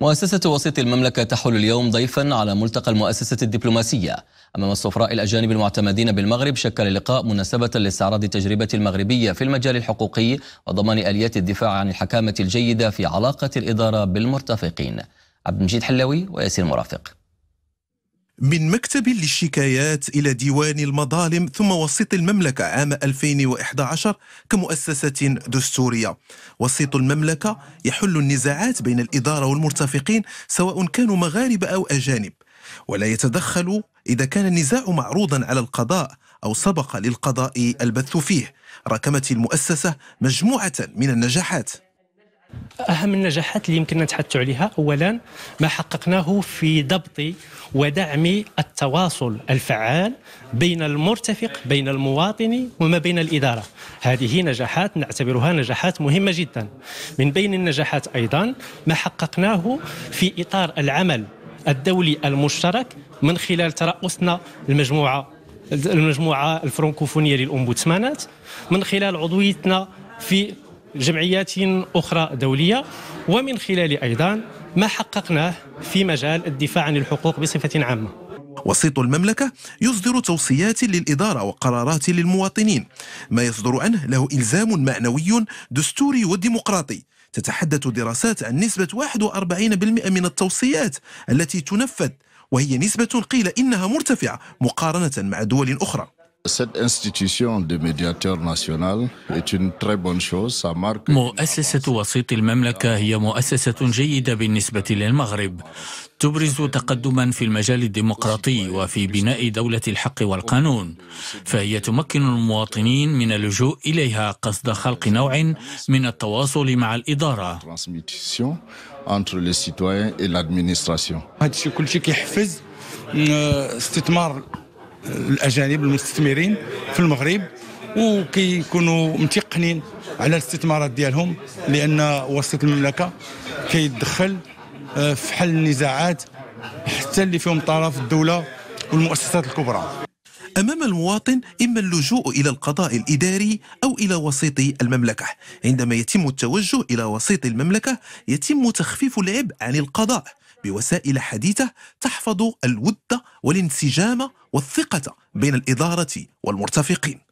مؤسسة وسيط المملكة تحل اليوم ضيفا على ملتقى المؤسسة الدبلوماسية أمام السفراء الأجانب المعتمدين بالمغرب شكل اللقاء مناسبة لاستعراض التجربة المغربية في المجال الحقوقي وضمان آليات الدفاع عن الحكامة الجيدة في علاقة الإدارة بالمرتفقين عبد المجيد حلاوي وياسين مرافق من مكتب للشكايات إلى ديوان المظالم ثم وسيط المملكة عام 2011 كمؤسسة دستورية وسيط المملكة يحل النزاعات بين الإدارة والمرتفقين سواء كانوا مغاربة أو أجانب ولا يتدخل إذا كان النزاع معروضا على القضاء أو سبق للقضاء البث فيه ركمت المؤسسة مجموعة من النجاحات اهم النجاحات اللي يمكننا نتحدث عليها اولا ما حققناه في ضبط ودعم التواصل الفعال بين المرتفق بين المواطن وما بين الاداره هذه نجاحات نعتبرها نجاحات مهمه جدا من بين النجاحات ايضا ما حققناه في اطار العمل الدولي المشترك من خلال ترأسنا المجموعه المجموعه الفرنكوفونيه للامبودسمانات من خلال عضويتنا في جمعيات أخرى دولية ومن خلال أيضا ما حققناه في مجال الدفاع عن الحقوق بصفة عامة وسيط المملكة يصدر توصيات للإدارة وقرارات للمواطنين ما يصدر عنه له إلزام معنوي دستوري وديمقراطي تتحدث دراسات عن نسبة 41% من التوصيات التي تنفذ وهي نسبة قيل إنها مرتفعة مقارنة مع دول أخرى cette institution de médiateur national est une très bonne chose. Ça marque... مؤسسة وسيط المملكة هي مؤسسة جيدة بالنسبة للمغرب. تبرز تقدما في المجال الديمقراطي وفي بناء دولة الحق والقانون فهي تمكن المواطنين من اللجوء إليها قصد خلق نوع من التواصل مع الإدارة هذا الشيء كل شيء كيحفز آه، استثمار الاجانب المستثمرين في المغرب وكيكونوا متيقنين على الاستثمارات ديالهم لان وسط المملكه كيتدخل آه، في حل النزاعات حتى اللي فيهم طرف الدوله والمؤسسات الكبرى أمام المواطن إما اللجوء إلى القضاء الإداري أو إلى وسيط المملكة عندما يتم التوجه إلى وسيط المملكة يتم تخفيف العبء عن القضاء بوسائل حديثة تحفظ الود والانسجام والثقة بين الإدارة والمرتفقين